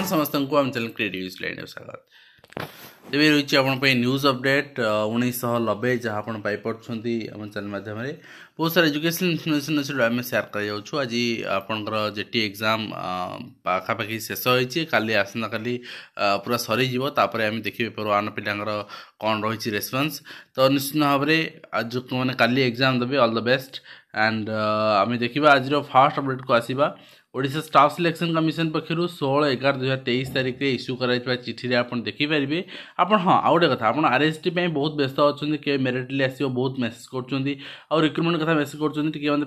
आपण समस्त आमच्या क्रिएटिव्ह ତେବେ ରହିଛି ଆପଣଙ୍କ ପାଇଁ ନ୍ୟୁଜ୍ ଅପଡ଼େଟ୍ ଉଣେଇଶହ ନବେ ଯାହା ଆପଣ ପାଇପାରୁଛନ୍ତି ଆମ ଚ୍ୟାନେଲ୍ ମାଧ୍ୟମରେ ବହୁତ ସାରା ଏଜୁକେସନ୍ ଇନଫର୍ମେସନ୍ ଅଛି ଆମେ ସେୟାର କରାଯାଉଛୁ ଆଜି ଆପଣଙ୍କର ଜେଟି ଏକ୍ଜାମ୍ ପାଖାପାଖି ଶେଷ ହୋଇଛି କାଲି ଆସନ୍ତାକାଲି ପୁରା ସରିଯିବ ତାପରେ ଆମେ ଦେଖିବେ ପେପର୍ ୱାନ୍ ପିଲାଙ୍କର କ'ଣ ରହିଛି ରେସ୍ପନ୍ସ ତ ନିଶ୍ଚିତ ଭାବରେ ଆଜି ମାନେ କାଲି ଏକ୍ଜାମ୍ ଦେବେ ଅଲ୍ ଦ ବେଷ୍ଟ ଆଣ୍ଡ ଆମେ ଦେଖିବା ଆଜିର ଫାର୍ଷ୍ଟ ଅପଡ଼େଟ୍କୁ ଆସିବା ଓଡ଼ିଶା ଷ୍ଟାଫ୍ ସିଲେକ୍ସନ୍ କମିଶନ ପକ୍ଷରୁ ଷୋହଳ ଏଗାର ଦୁଇହଜାର ତେଇଶ ତାରିଖରେ ଇସ୍ୟୁ କରାଯାଇଥିବା ଚିଠିରେ ଆପଣ ଦେଖିବେ ପାରିବେ ଆପଣ ହଁ ଆଉ ଗୋଟେ କଥା ଆପଣ ଏସ୍ ଟି ପାଇଁ ବହୁତ ବ୍ୟସ୍ତ ଅଛନ୍ତି କିଏ ମେରିଟ୍ଲି ଆସିବ ବହୁତ ମେସେଜ୍ କରୁଛନ୍ତି ଆଉ ରିକ୍ରୁଟମେଣ୍ଟ କଥା ମେସେଜ୍ କରୁଛନ୍ତି ଟିକେ ମୋତେ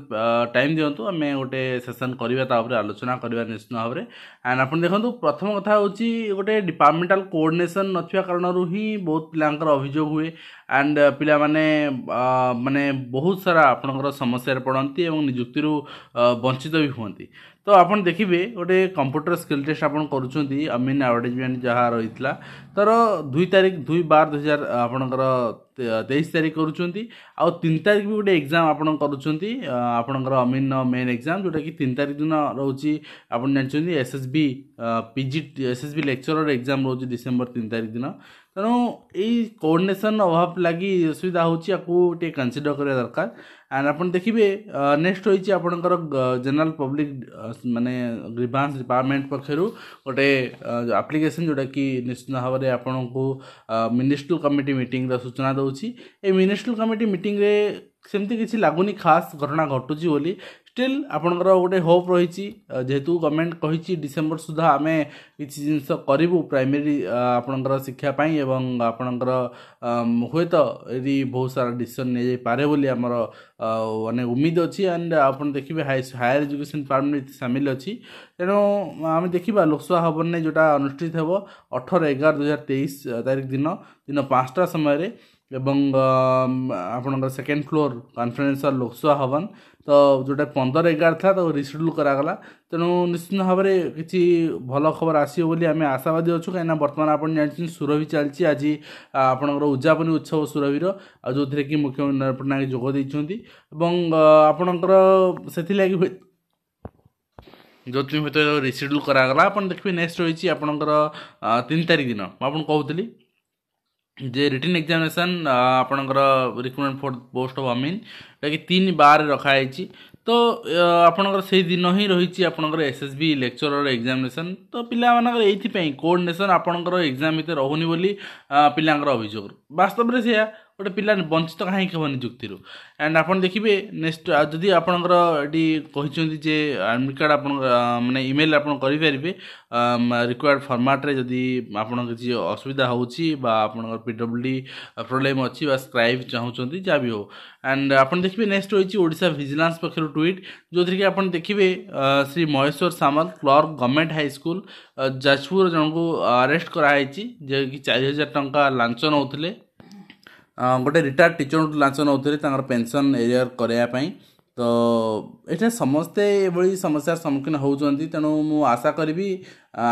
ଟାଇମ୍ ଦିଅନ୍ତୁ ଆମେ ଗୋଟେ ସେସନ୍ କରିବା ତା ଉପରେ ଆଲୋଚନା କରିବା ନିଶ୍ଚିତ ଭାବରେ ଆଣ୍ଡ ଆପଣ ଦେଖନ୍ତୁ ପ୍ରଥମ କଥା ହେଉଛି ଗୋଟେ ଡିପାର୍ଟମେଣ୍ଟାଲ କୋର୍ଡ଼ିନେସନ୍ ନଥିବା କାରଣରୁ ହିଁ ବହୁତ ପିଲାଙ୍କର ଅଭିଯୋଗ ହୁଏ ଆଣ୍ଡ ପିଲାମାନେ ମାନେ ବହୁତ ସାରା ଆପଣଙ୍କର ସମସ୍ୟାରେ ପଡ଼ନ୍ତି ଏବଂ ନିଯୁକ୍ତିରୁ ବଞ୍ଚିତ ବି ହୁଅନ୍ତି ତ ଆପଣ ଦେଖିବେ ଗୋଟେ କମ୍ପ୍ୟୁଟର ସ୍କିଲ୍ ଟେଷ୍ଟ ଆପଣ କରୁଛନ୍ତି ଆଇ ମିନ୍ ଆଡ଼ଭର୍ଟାଇଜମେଣ୍ଟ ଯାହା ରହିଥିଲା ତା'ର ଦୁଇ ତାରିଖ ଦୁଇ ବାର ଦୁଇହଜାର ଆପଣଙ୍କର ତେଇଶ ତାରିଖ କରୁଛନ୍ତି ଆଉ ତିନି ତାରିଖ ବି ଗୋଟେ ଏକ୍ଜାମ୍ ଆପଣ କରୁଛନ୍ତି ଆପଣଙ୍କର ଅମିନ ମେନ୍ ଏକ୍ଜାମ୍ ଯେଉଁଟାକି ତିନି ତାରିଖ ଦିନ ରହୁଛି ଆପଣ ଜାଣିଛନ୍ତି S S B P G S S B lecturer exam ରହୁଛି ଡିସେମ୍ବର ତିନି ତାରିଖ ଦିନ ତେଣୁ ଏଇ କୋଡ଼ିନେସନ୍ ଅଭାବ ଲାଗି ଅସୁବିଧା ହେଉଛି ଆକୁ ଟିକେ କନସିଡ଼ର କରିବା ଦରକାର ଆଣ୍ଡ ଆପଣ ଦେଖିବେ ନେକ୍ସଟ ରହିଛି ଆପଣଙ୍କର ଜେନେରାଲ ପବ୍ଲିକ୍ ମାନେ ଗ୍ରିଭାନ୍ସ ଡିପାର୍ଟମେଣ୍ଟ ପକ୍ଷରୁ ଗୋଟେ ଆପ୍ଲିକେସନ୍ ଯେଉଁଟାକି ନିଶ୍ଚିତ ଭାବରେ ଆପଣଙ୍କୁ ମିନିଷ୍ଟ୍ରାଲ କମିଟି ମିଟିଂର ସୂଚନା ଦେଉଛି ଏ ମିନିଷ୍ଟ୍ରାଲ କମିଟି ମିଟିଂରେ ସେମିତି କିଛି ଲାଗୁନି ଖାସ୍ ଘଟଣା ଘଟୁଛି ବୋଲି ଷ୍ଟିଲ୍ ଆପଣଙ୍କର ଗୋଟେ ହୋପ୍ ରହିଛି ଯେହେତୁ ଗଭର୍ଣ୍ଣମେଣ୍ଟ କହିଛି ଡିସେମ୍ବର ସୁଦ୍ଧା ଆମେ କିଛି ଜିନିଷ କରିବୁ ପ୍ରାଇମେରୀ ଆପଣଙ୍କର ଶିକ୍ଷା ପାଇଁ ଏବଂ ଆପଣଙ୍କର ହୁଏତ ଏଠି ବହୁତ ସାରା ଡିସିସନ୍ ନେଇଯାଇପାରେ ବୋଲି ଆମର ମାନେ ଉମିଦ ଅଛି ଆଣ୍ଡ ଆପଣ ଦେଖିବେ ହାଇ ହାୟର ଏଜୁକେସନ୍ ପାର୍ମେଣ୍ଟ ସାମିଲ ଅଛି ତେଣୁ ଆମେ ଦେଖିବା ଲୋକସଭା ହେବନି ଯେଉଁଟା ଅନୁଷ୍ଠିତ ହେବ ଅଠର ଏଗାର ଦୁଇହଜାର ତେଇଶ ତାରିଖ ଦିନ ଦିନ ପାଞ୍ଚଟା ସମୟରେ ଏବଂ ଆପଣଙ୍କର ସେକେଣ୍ଡ ଫ୍ଲୋର୍ କନଫରେନ୍ସର ଲୋକସଭା ଭବନ ତ ଯେଉଁଟା ପନ୍ଦର ଏଗାର ଥିଲା ତାକୁ ରିସେଡ୍ୟୁଲ୍ କରାଗଲା ତେଣୁ ନିଶ୍ଚିନ୍ତ ଭାବରେ କିଛି ଭଲ ଖବର ଆସିବ ବୋଲି ଆମେ ଆଶାବାଦୀ ଅଛୁ କାହିଁକିନା ବର୍ତ୍ତମାନ ଆପଣ ଜାଣିଛନ୍ତି ସୁରଭି ଚାଲିଛି ଆଜି ଆପଣଙ୍କର ଉଦ୍ଯାପନୀ ଉତ୍ସବ ସୁରଭିର ଆଉ ଯେଉଁଥିରେ କି ମୁଖ୍ୟମନ୍ତ୍ରୀ ନରେନ୍ଦ୍ର ପଟ୍ଟନାୟକ ଯୋଗ ଦେଇଛନ୍ତି ଏବଂ ଆପଣଙ୍କର ସେଥିଲାଗି ଯେଉଁଥିପାଇଁ ହୁଏତ ରିସେଡ୍ୟୁଲ୍ କରାଗଲା ଆପଣ ଦେଖିବେ ନେକ୍ସଟ ରହିଛି ଆପଣଙ୍କର ତିନି ତାରିଖ ଦିନ ମୁଁ ଆପଣଙ୍କୁ କହୁଥିଲି ଯେ ରିଟିନ୍ ଏକ୍ଜାମିନେସନ୍ ଆପଣଙ୍କର ରିକ୍ରୁଟମେଣ୍ଟ ଫର୍ ପୋଷ୍ଟ ଅଫ୍ ଆମିନ୍ ଯେଉଁଟାକି ତିନି ବାରରେ ରଖାଯାଇଛି ତ ଆପଣଙ୍କର ସେଇ ଦିନ ହିଁ ରହିଛି ଆପଣଙ୍କର S S B lecturer examination ତ ପିଲାମାନଙ୍କର ଏଇଥିପାଇଁ କୋର୍ଡ଼ିନେସନ୍ ଆପଣଙ୍କର ଏକ୍ଜାମ୍ ଭିତରେ ରହୁନି ବୋଲି ପିଲାଙ୍କର ଅଭିଯୋଗ ବାସ୍ତବରେ ସେଇଆ ଗୋଟେ ପିଲା ବଞ୍ଚିତ କାହିଁକି ହେବ ନିଯୁକ୍ତିରୁ ଆଣ୍ଡ ଆପଣ ଦେଖିବେ ନେକ୍ସଟ ଯଦି ଆପଣଙ୍କର ଏଠି କହିଛନ୍ତି ଯେ ଆଡ଼ମିଟ୍ କାର୍ଡ଼ ଆପଣ ମାନେ ଇମେଲ୍ ଆପଣ କରିପାରିବେ ରିକ୍ୱାର୍ଡ଼ ଫର୍ମାଟ୍ରେ ଯଦି ଆପଣଙ୍କ କିଛି ଅସୁବିଧା ହେଉଛି ବା ଆପଣଙ୍କର ପି ଡବ୍ଲ୍ୟୁ ଡି ପ୍ରୋବ୍ଲେମ୍ ଅଛି ବା ସ୍କ୍ରାଇବ୍ ଚାହୁଁଛନ୍ତି ଯାହା ବି ହେଉ ଆଣ୍ଡ ଆପଣ ଦେଖିବେ ନେକ୍ସଟ ରହିଛି ଓଡ଼ିଶା ଭିଜିଲାନ୍ସ ପକ୍ଷରୁ ଟ୍ୱିଟ୍ ଯେଉଁଥିରେକି ଆପଣ ଦେଖିବେ Shri Maheswar Samal clerk government high school Jajpur ଜଣଙ୍କୁ ଆରେଷ୍ଟ କରାହେଇଛି ଯିଏକି ଚାରି ହଜାର ଟଙ୍କା ଲାଞ୍ଚ ନେଉଥିଲେ ଗୋଟେ ରିଟାର୍ଡ଼ ଟିଚରଙ୍କଠୁ ଲାଞ୍ଚ ନେଉଥିଲେ ତାଙ୍କର ପେନ୍ସନ୍ ଏରିଅର୍ କରାଇବା ପାଇଁ ତ ଏଠାରେ ସମସ୍ତେ ଏଭଳି ସମସ୍ୟାର ସମ୍ମୁଖୀନ ହେଉଛନ୍ତି ତେଣୁ ମୁଁ ଆଶା କରିବି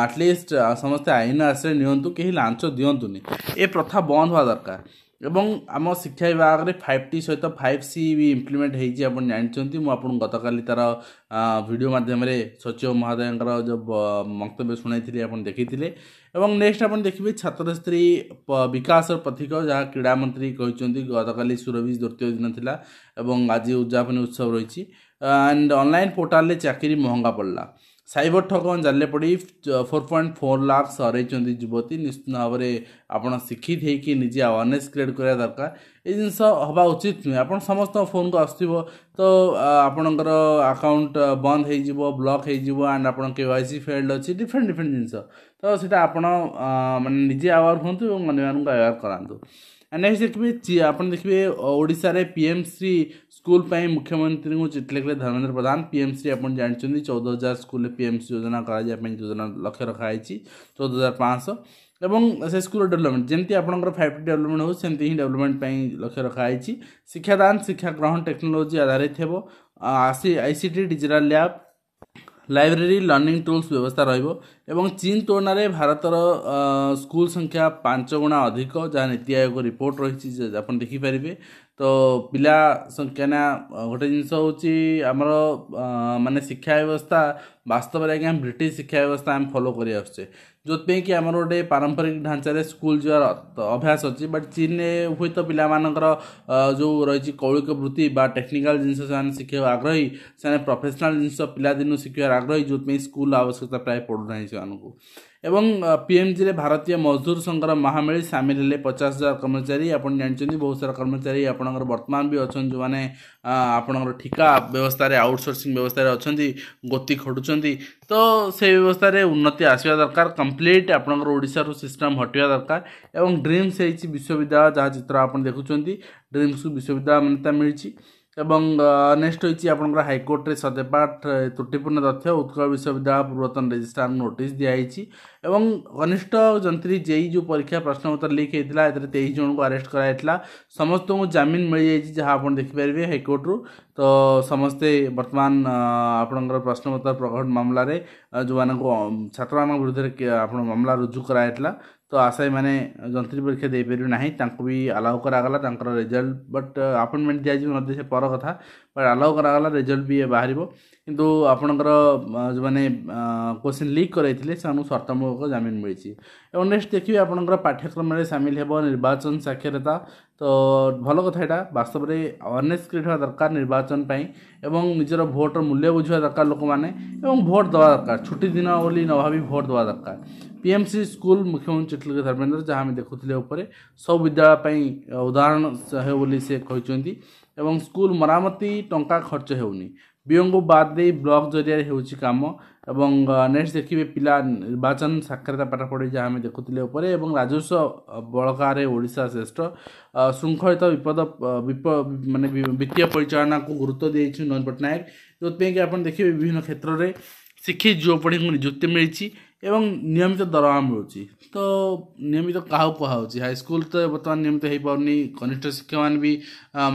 ଆଟଲିଷ୍ଟ ସମସ୍ତେ ଆଇନ ଆଶ୍ରୟ ନିଅନ୍ତୁ କେହି ଲାଞ୍ଚ ଦିଅନ୍ତୁନି ଏ ପ୍ରଥା ବନ୍ଦ ହେବା ଦରକାର ଏବଂ ଆମ ଶିକ୍ଷା ବିଭାଗରେ ଫାଇଭ୍ ଟି ସହିତ ଫାଇଭ୍ ସି ବି ଇମ୍ପ୍ଲିମେଣ୍ଟ ହେଇଛି ଆପଣ ଜାଣିଛନ୍ତି ମୁଁ ଆପଣଙ୍କୁ ଗତକାଲି ତା'ର ଭିଡ଼ିଓ ମାଧ୍ୟମରେ ସଚିବ ମହୋଦୟଙ୍କର ଯେଉଁ ମନ୍ତବ୍ୟ ଶୁଣାଇଥିଲି ଆପଣ ଦେଖିଥିଲେ ଏବଂ ନେକ୍ସଟ ଆପଣ ଦେଖିବେ ଛାତ୍ରଛାତ୍ରୀ ବିକାଶର ପ୍ରତୀକ ଯାହା କ୍ରୀଡ଼ା ମନ୍ତ୍ରୀ କହିଛନ୍ତି ଗତକାଲି ସୁରଭି ଦ୍ୱିତୀୟ ଦିନ ଥିଲା ଏବଂ ଆଜି ଉଦ୍ଯାପନୀ ଉତ୍ସବ ରହିଛି and online portal ରେ ଚାକିରି ମହଙ୍ଗା ପଡ଼ିଲା ସାଇବର ଠକନ ଜାଲେ ପଡ଼ି ଫୋର୍ ପଏଣ୍ଟ ଫୋର୍ ଲାକ୍ସ ହରାଇଛନ୍ତି ଯୁବତୀ ନିଶ୍ଚିତ ଭାବରେ ଆପଣ ଶିକ୍ଷିତ ହେଇକି ନିଜେ ଆୱାରନେସ୍ କ୍ରିଏଟ୍ କରିବା ଦରକାର ଏ ଜିନିଷ ହେବା ଉଚିତ ନୁହେଁ ଆପଣ ସମସ୍ତଙ୍କ ଫୋନ୍କୁ ଆସୁଥିବ ତ ଆପଣଙ୍କର ଆକାଉଣ୍ଟ ବନ୍ଦ ହେଇଯିବ ବ୍ଲକ୍ ହେଇଯିବ ଆଣ୍ଡ ଆପଣ କେ ୱାଇ ସି ଫେଲ୍ଡ ଅଛି ଡିଫରେଣ୍ଟ ଡିଫରେଣ୍ଟ ଜିନିଷ ତ ସେଇଟା ଆପଣ ମାନେ ନିଜେ ଆୱାର୍ ହୁଅନ୍ତୁ ଏବଂ ଅନ୍ୟମାନଙ୍କୁ ଆୱାର୍ କରାନ୍ତୁ અને જેર કમેટી આપણ દેખિવે ઓડિસા રે પીએમસી સ્કૂલ પય મુખ્યમંત્રી કુ જીતલેખલે ધનંદર પ્રધાન પીએમસી આપણ જાણચુંદી 14000 સ્કૂલ પીએમસી યોજના કરાજ આપણ યોજના લક્ષ્ય રખાય છી 14500 એબંગ સે સ્કૂલ ડેવલપમેન્ટ જેમતી આપણકો 5 ડેવલપમેન્ટ હો સેમતી હી ડેવલપમેન્ટ પય લક્ષ્ય રખાય છી શિક્ષાદાન શિક્ષા ગ્રહણ ટેકનોલોજી આધારિત હેબો આસી ICT digital lab library learning tools ବ୍ୟବସ୍ଥା ରହିବ ଏବଂ ଚୀନ୍ ତୁଳନାରେ ଭାରତର ସ୍କୁଲ ସଂଖ୍ୟା ପାଞ୍ଚ ଗୁଣା ଅଧିକ ଯାହା ନୀତି ଆୟୋଗ ରିପୋର୍ଟ ରହିଛି ଆପଣ ଦେଖିପାରିବେ ତ ପିଲା କାହିଁକିନା ଗୋଟେ ଜିନିଷ ହେଉଛି ଆମର ମାନେ ଶିକ୍ଷା ବ୍ୟବସ୍ଥା ବାସ୍ତବରେ ଆଜ୍ଞା ବ୍ରିଟିଶ ଶିକ୍ଷା ବ୍ୟବସ୍ଥା ଆମେ ଫଲୋ କରି ଆସୁଛେ ଯେଉଁଥିପାଇଁ କି ଆମର ଗୋଟେ ପାରମ୍ପରିକ ଢାଞ୍ଚାରେ ସ୍କୁଲ ଯିବାର ଅଭ୍ୟାସ ଅଛି ବଟ୍ ଚୀନରେ ହୁଏତ ପିଲାମାନଙ୍କର ଯେଉଁ ରହିଛି କୌଳିକ ବୃତ୍ତି ବା ଟେକ୍ନିକାଲ ଜିନିଷ ସେମାନେ ଶିଖିବାକୁ ଆଗ୍ରହୀ ସେମାନେ ପ୍ରଫେସନାଲ୍ ଜିନିଷ ପିଲାଦିନୁ ଶିଖିବାର ଆଗ୍ରହୀ ଯେଉଁଥିପାଇଁ ସ୍କୁଲ ଆବଶ୍ୟକତା ପ୍ରାୟ ପଡ଼ୁନାହିଁ ସେମାନଙ୍କୁ ଏବଂ ପିଏମ୍ଜିରେ ଭାରତୀୟ ମଜଦୁର ସଂଘର ମହାମିଳି ସାମିଲ ହେଲେ ପଚାଶ ହଜାର କର୍ମଚାରୀ ଆପଣ ଜାଣିଛନ୍ତି ବହୁତ ସାରା କର୍ମଚାରୀ ଆପଣଙ୍କର ବର୍ତ୍ତମାନ ବି ଅଛନ୍ତି ଯେଉଁମାନେ ଆପଣଙ୍କର ଠିକା ବ୍ୟବସ୍ଥାରେ ଆଉଟସୋର୍ସିଂ ବ୍ୟବସ୍ଥାରେ ଅଛନ୍ତି ଗତି ଖଟୁଛନ୍ତି ତ ସେଇ ବ୍ୟବସ୍ଥାରେ ଉନ୍ନତି ଆସିବା ଦରକାର କମ୍ପ୍ଲିଟ୍ ଆପଣଙ୍କର ଓଡ଼ିଶାରୁ ସିଷ୍ଟମ୍ ହଟିବା ଦରକାର ଏବଂ ଡ୍ରିମ୍ସ ହେଇଛି ବିଶ୍ୱବିଦ୍ୟାଳୟ ଯାହା ଚିତ୍ର ଆପଣ ଦେଖୁଛନ୍ତି ଡ୍ରିମ୍ସକୁ ବିଶ୍ୱବିଦ୍ୟାଳୟ ମାନ୍ୟତା ମିଳିଛି ଏବଂ ନେକ୍ସଟ ହେଉଛି ଆପଣଙ୍କର ହାଇକୋର୍ଟରେ ସତ୍ୟପାଠ ତ୍ରୁଟିପୂର୍ଣ୍ଣ ତଥ୍ୟ ଉତ୍କଳ ବିଶ୍ୱବିଦ୍ୟାଳୟ ପୂର୍ବତନ ରେଜିଷ୍ଟ୍ରାର ନୋଟିସ୍ ଦିଆଯାଇଛି ଏବଂ କନିଷ୍ଠ ଯନ୍ତ୍ରୀ ଜେଇ ଯେଉଁ ପରୀକ୍ଷା ପ୍ରଶ୍ନପତ୍ର ଲିକ୍ ହୋଇଥିଲା ଏଥିରେ ତେଇଶ ଜଣଙ୍କୁ ଆରେଷ୍ଟ କରାଯାଇଥିଲା ସମସ୍ତଙ୍କୁ ଜାମିନ ମିଳିଯାଇଛି ଯାହା ଆପଣ ଦେଖିପାରିବେ ହାଇକୋର୍ଟରୁ ତ ସମସ୍ତେ ବର୍ତ୍ତମାନ ଆପଣଙ୍କର ପ୍ରଶ୍ନପତ୍ର ପ୍ରଘଟ ମାମଲାରେ ଯେଉଁମାନଙ୍କୁ ଛାତ୍ରମାନଙ୍କ ବିରୁଦ୍ଧରେ ଆପଣ ମାମଲା ରୁଜୁ କରାଯାଇଥିଲା ତ ଆଶାୟୀମାନେ ଯନ୍ତ୍ରୀ ପରୀକ୍ଷା ଦେଇପାରିବେ ନାହିଁ ତାଙ୍କୁ ବି ଆଲାଓ କରାଗଲା ତାଙ୍କର ରେଜଲ୍ଟ ବଟ୍ ଆପଏଣ୍ଟମେଣ୍ଟ ଦିଆଯିବ ମଧ୍ୟ ସେ ପର କଥା ବଟ୍ ଆଲାଓ କରାଗଲା ରେଜଲ୍ଟ ବି ବାହାରିବ କିନ୍ତୁ ଆପଣଙ୍କର ଯେଉଁମାନେ କୋଶ୍ଚିନ୍ ଲିକ୍ କରାଇଥିଲେ ସେମାନଙ୍କୁ ସର୍ତ୍ତାମୂଳକ ଜାମିନ ମିଳିଛି ଏବଂ ନେକ୍ସଟ ଦେଖିବେ ଆପଣଙ୍କର ପାଠ୍ୟକ୍ରମରେ ସାମିଲ ହେବ ନିର୍ବାଚନ ସାକ୍ଷରତା ତ ଭଲ କଥା ଏଇଟା ବାସ୍ତବରେ ଅନେସ୍ କ୍ରିଏଟ୍ ହେବା ଦରକାର ନିର୍ବାଚନ ପାଇଁ ଏବଂ ନିଜର ଭୋଟ୍ର ମୂଲ୍ୟ ବୁଝିବା ଦରକାର ଲୋକମାନେ ଏବଂ ଭୋଟ୍ ଦେବା ଦରକାର ଛୁଟି ଦିନ ବୋଲି ନ ଭାବି ଭୋଟ୍ ଦେବା ଦରକାର ପି ଏମ୍ ସି ସ୍କୁଲ୍ ମୁଖ୍ୟମନ୍ତ୍ରୀ ଚିଟଲିକ ଧର୍ମେନ୍ଦ୍ର ଯାହା ଆମେ ଦେଖୁଥିଲେ ଉପରେ ସବୁ ବିଦ୍ୟାଳୟ ପାଇଁ ଉଦାହରଣ ହେବ ବୋଲି ସେ କହିଛନ୍ତି ଏବଂ ସ୍କୁଲ୍ ମରାମତି ଟଙ୍କା ଖର୍ଚ୍ଚ ହେଉନି ବିଓଙ୍କୁ ବାଦ ଦେଇ ବ୍ଲକ୍ ଜରିଆରେ ହେଉଛି କାମ ଏବଂ ନେକ୍ସଟ ଦେଖିବେ ପିଲା ନିର୍ବାଚନ ସାକ୍ଷରତା ପାଠ ପଢ଼ି ଯାହା ଆମେ ଦେଖୁଥିଲେ ଉପରେ ଏବଂ ରାଜସ୍ୱ ବଳକାରେ ଓଡ଼ିଶା ଶ୍ରେଷ୍ଠ ଶୃଙ୍ଖଳିତ ବିପଦ ମାନେ ବିତ୍ତୀୟ ପରିଚାଳନାକୁ ଗୁରୁତ୍ୱ ଦେଇଛି ନବୀନ ପଟ୍ଟନାୟକ ଯେଉଁଥିପାଇଁକି ଆପଣ ଦେଖିବେ ବିଭିନ୍ନ କ୍ଷେତ୍ରରେ ଶିକ୍ଷିତ ଯୁବପିଢ଼ିଙ୍କୁ ନିଯୁକ୍ତି ମିଳିଛି ଏବଂ ନିୟମିତ ଦରମା ମିଳୁଛି ତ ନିୟମିତ କାହାକୁ କୁହାହେଉଛି ହାଇସ୍କୁଲ ତ ବର୍ତ୍ତମାନ ନିୟମିତ ହେଇପାରୁନି କନିଷ୍ଠ ଶିକ୍ଷକମାନେ ବି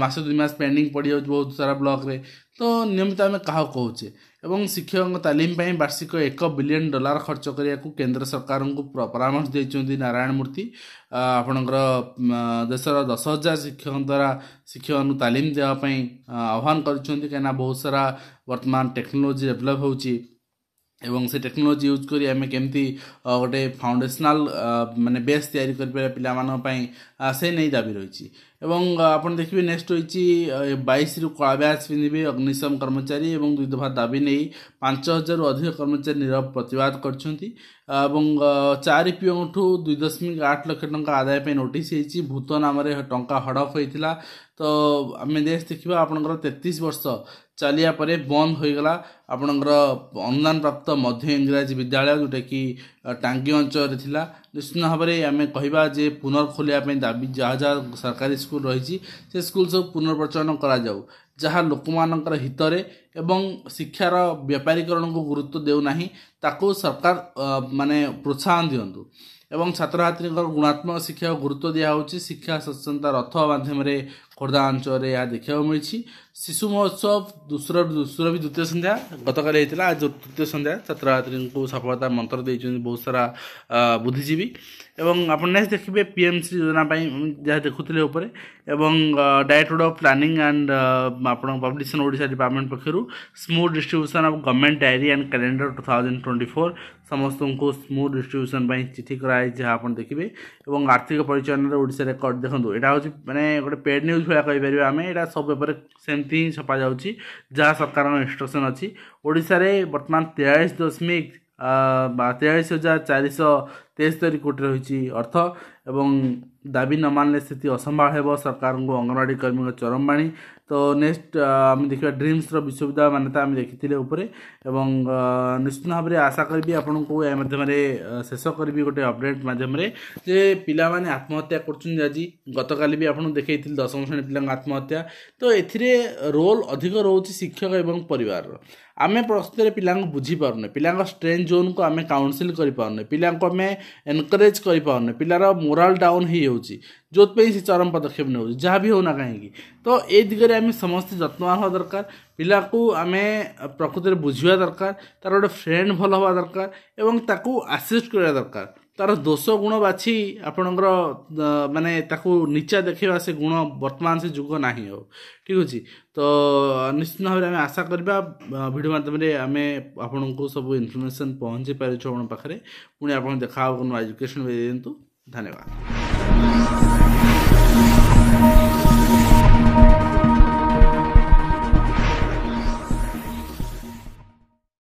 ମାସ ଦୁଇ ମାସ ପେଣ୍ଡିଂ ପଡ଼ିଯାଉଛି ବହୁତ ସାରା ବ୍ଲକ୍ରେ ତ ନିୟମିତ ଆମେ କାହାକୁ କହୁଛେ ଏବଂ ଶିକ୍ଷକଙ୍କ ତାଲିମ ପାଇଁ ବାର୍ଷିକ ଏକ ବିଲିୟନ୍ ଡଲାର ଖର୍ଚ୍ଚ କରିବାକୁ କେନ୍ଦ୍ର ସରକାରଙ୍କୁ ପରାମର୍ଶ ଦେଇଛନ୍ତି ନାରାୟଣ ମୂର୍ତ୍ତି ଆପଣଙ୍କର ଦେଶର ଦଶ ହଜାର ଶିକ୍ଷକଙ୍କ ଦ୍ୱାରା ଶିକ୍ଷକଙ୍କୁ ତାଲିମ ଦେବା ପାଇଁ ଆହ୍ୱାନ କରିଛନ୍ତି କାହିଁକିନା ବହୁତ ସାରା ବର୍ତ୍ତମାନ ଟେକ୍ନୋଲୋଜି ଡେଭଲପ୍ ହେଉଛି এবং ସେ ଟେକ୍ନୋଲୋଜି ୟୁଜ୍ କରି ଆମେ କେମିତି ଗୋଟେ ଫାଉଣ୍ଡେସନାଲ୍ ମାନେ ବେସ୍ ତିଆରି କରିପାରିବା ପିଲାମାନଙ୍କ ପାଇଁ ସେ ନେଇ ଦାବି ରହିଛି ଏବଂ ଆପଣ ଦେଖିବେ ନେକ୍ସଟ ରହିଛି ବାଇଶରୁ କଳା ବ୍ୟାଚ୍ ପିନ୍ଧିବେ ଅଗ୍ନିଶମ କର୍ମଚାରୀ ଏବଂ ଦୁଇ ଦଫା ଦାବି ନେଇ ପାଞ୍ଚ ହଜାରରୁ ଅଧିକ କର୍ମଚାରୀ ନିରବ ପ୍ରତିବାଦ କରିଛନ୍ତି ଏବଂ ଚାରି ପିଓଙ୍କଠୁ ଦୁଇ ଦଶମିକ ଆଠ ଲକ୍ଷ ଟଙ୍କା ଆଦାୟ ପାଇଁ ନୋଟିସ୍ ହେଇଛି ଭୂତ ନାମରେ ଟଙ୍କା ହଡ଼ପ ହୋଇଥିଲା ତ ଆମେ ନେକ୍ସଟ ଦେଖିବା ଆପଣଙ୍କର ତେତିଶ ବର୍ଷ ଚାଲିବା ପରେ ବନ୍ଦ ହୋଇଗଲା ଆପଣଙ୍କର ଅନୁଦାନ ପ୍ରାପ୍ତ ମଧ୍ୟ ଇଂରାଜୀ ବିଦ୍ୟାଳୟ ଯେଉଁଟାକି ଟାଙ୍ଗୀ ଅଞ୍ଚଳରେ ଥିଲା ନିଶ୍ଚିତ ଭାବରେ ଆମେ କହିବା ଯେ ପୁନର୍ ଖୋଲିବା ପାଇଁ ଦାବି ଯାହା ଯାହା ସରକାରୀ ସ୍କୁଲ ରହିଛି ସେ ସ୍କୁଲ ସବୁ ପୁନର୍ପ୍ରଚଳନ କରାଯାଉ ଯାହା ଲୋକମାନଙ୍କର ହିତରେ ଏବଂ ଶିକ୍ଷାର ବେପାରୀକରଣକୁ ଗୁରୁତ୍ୱ ଦେଉନାହିଁ ତାକୁ ସରକାର ମାନେ ପ୍ରୋତ୍ସାହନ ଦିଅନ୍ତୁ ଏବଂ ଛାତ୍ରଛାତ୍ରୀଙ୍କର ଗୁଣାତ୍ମକ ଶିକ୍ଷାକୁ ଗୁରୁତ୍ୱ ଦିଆହେଉଛି ଶିକ୍ଷା ସଚେତନତା ରଥ ମାଧ୍ୟମରେ ଖୋର୍ଦ୍ଧା ଅଞ୍ଚଳରେ ଏହା ଦେଖିବାକୁ ମିଳିଛି ଶିଶୁ ମହୋତ୍ସବ ଦୁସର ବି ଦ୍ୱିତୀୟ ସନ୍ଧ୍ୟା ଗତକାଲି ହେଇଥିଲା ଆଜି ତୃତୀୟ ସନ୍ଧ୍ୟା ଛାତ୍ରଛାତ୍ରୀଙ୍କୁ ସଫଳତା ମନ୍ତ୍ର ଦେଇଛନ୍ତି ବହୁତ ସାରା ବୁଦ୍ଧିଜୀବୀ ଏବଂ ଆପଣ ନିହାତି ଦେଖିବେ ପି ଏମ୍ ଶ୍ରୀ ଯୋଜନା ପାଇଁ ଯାହା ଦେଖୁଥିଲେ ଉପରେ ଏବଂ ଡାଇରେକ୍ଟୋରେଟ୍ ଅଫ୍ ପ୍ଲାନିଂ ଆଣ୍ଡ ଆପଣଙ୍କ ପବ୍ଲିକେସନ୍ ଓଡ଼ିଶା ଡିପାର୍ଟମେଣ୍ଟ ପକ୍ଷରୁ smooth distribution of government diary and calendar two thousand twenty four ସମସ୍ତଙ୍କୁ ସ୍ମୁଥ୍ ଡିଷ୍ଟ୍ରିବ୍ୟୁସନ୍ ପାଇଁ ଚିଠି କରାଯାଇଛି ଯାହା ଆପଣ ଦେଖିବେ ଏବଂ ଆର୍ଥିକ ପରିଚାଳନାରେ ଓଡ଼ିଶାରେ ଦେଖନ୍ତୁ ଏଇଟା ହେଉଛି ମାନେ ଗୋଟେ ପେଡ୍ ନ୍ୟୁଜ୍ ଭଳିଆ କହିପାରିବା ଆମେ ଏଇଟା ସବୁ ପେପରରେ ସେମିତି ହିଁ ଛପାଯାଉଛି ଯାହା ସରକାରଙ୍କ ଇନଷ୍ଟ୍ରକ୍ସନ୍ ଅଛି ଓଡ଼ିଶାରେ ବର୍ତ୍ତମାନ ତେୟାଳିଶ ଦଶମିକ ତେୟାଳିଶ ହଜାର ଚାରିଶହ ତେସ୍ତରୀ କୋଟି ରହିଛି ଅର୍ଥ ଏବଂ ଦାବି ନ ମାନିଲେ ସ୍ଥିତି ଅସମ୍ଭାଳ ହେବ ସରକାରଙ୍କୁ ଅଙ୍ଗନବାଡ଼ି କର୍ମୀଙ୍କ ଚରମବାଣୀ ତ ନେକ୍ସଟ ଆମେ ଦେଖିବା ଡ୍ରିମ୍ସର ବିଶ୍ୱବିଦ୍ୟାଳୟ ମାନ୍ୟତା ଆମେ ଦେଖିଥିଲେ ଉପରେ ଏବଂ ନିଶ୍ଚିତ ଭାବରେ ଆଶା କରିବି ଆପଣଙ୍କୁ ଏ ମାଧ୍ୟମରେ ଶେଷ କରିବି ଗୋଟେ ଅପଡ଼େଟ୍ ମାଧ୍ୟମରେ ଯେ ପିଲାମାନେ ଆତ୍ମହତ୍ୟା କରୁଛନ୍ତି ଆଜି ଗତକାଲି ବି ଆପଣଙ୍କୁ ଦେଖେଇଥିଲି ଦଶମ ଶ୍ରେଣୀ ପିଲାଙ୍କ ଆତ୍ମହତ୍ୟା ତ ଏଥିରେ ରୋଲ୍ ଅଧିକ ରହୁଛି ଶିକ୍ଷକ ଏବଂ ପରିବାରର ଆମେ ପ୍ରସ୍ତୁତରେ ପିଲାଙ୍କୁ ବୁଝିପାରୁନେ ପିଲାଙ୍କ ଷ୍ଟ୍ରେନ୍ ଜୋନ୍କୁ ଆମେ କାଉନସିଲ୍ କରିପାରୁନେ ପିଲାଙ୍କୁ ଆମେ ଏନକରେଜ୍ କରିପାରୁନି ପିଲାର ମୋରାଲ୍ ଡାଉନ୍ ହୋଇଯାଉଛି ଯେଉଁଥିପାଇଁ ସେ ଚରମ ପଦକ୍ଷେପ ନେଉଛି ଯାହା ବି ହେଉନା କାହିଁକି ତ ଏ ଦିଗରେ ଆମେ ସମସ୍ତେ ଯତ୍ନବାନ ହେବା ଦରକାର ପିଲାକୁ ଆମେ ପ୍ରକୃତରେ ବୁଝିବା ଦରକାର ତା'ର ଗୋଟେ ଫ୍ରେଣ୍ଡ ଭଲ ହେବା ଦରକାର ଏବଂ ତାକୁ ଆସିଷ୍ଟ କରିବା ଦରକାର ତାର ଦୋଷ ଗୁଣ ବାଛି ଆପଣଙ୍କର ମାନେ ତାକୁ ନିଚା ଦେଖେଇବା ସେ ଗୁଣ ବର୍ତ୍ତମାନ ସେ ଯୁଗ ନାହିଁ ଆଉ ଠିକ୍ ଅଛି ତ ନିଶ୍ଚିତ ଭାବରେ ଆମେ ଆଶା କରିବା ଭିଡ଼ିଓ ମାଧ୍ୟମରେ ଆମେ ଆପଣଙ୍କୁ ସବୁ ଇନଫର୍ମେସନ୍ ପହଞ୍ଚି ପାରୁଛୁ ଆପଣଙ୍କ ପାଖରେ ପୁଣି ଆପଣ ଦେଖା ହେବ ନୂଆ ଏଜୁକେସନ୍ ଦେଇ ଦିଅନ୍ତୁ ଧନ୍ୟବାଦ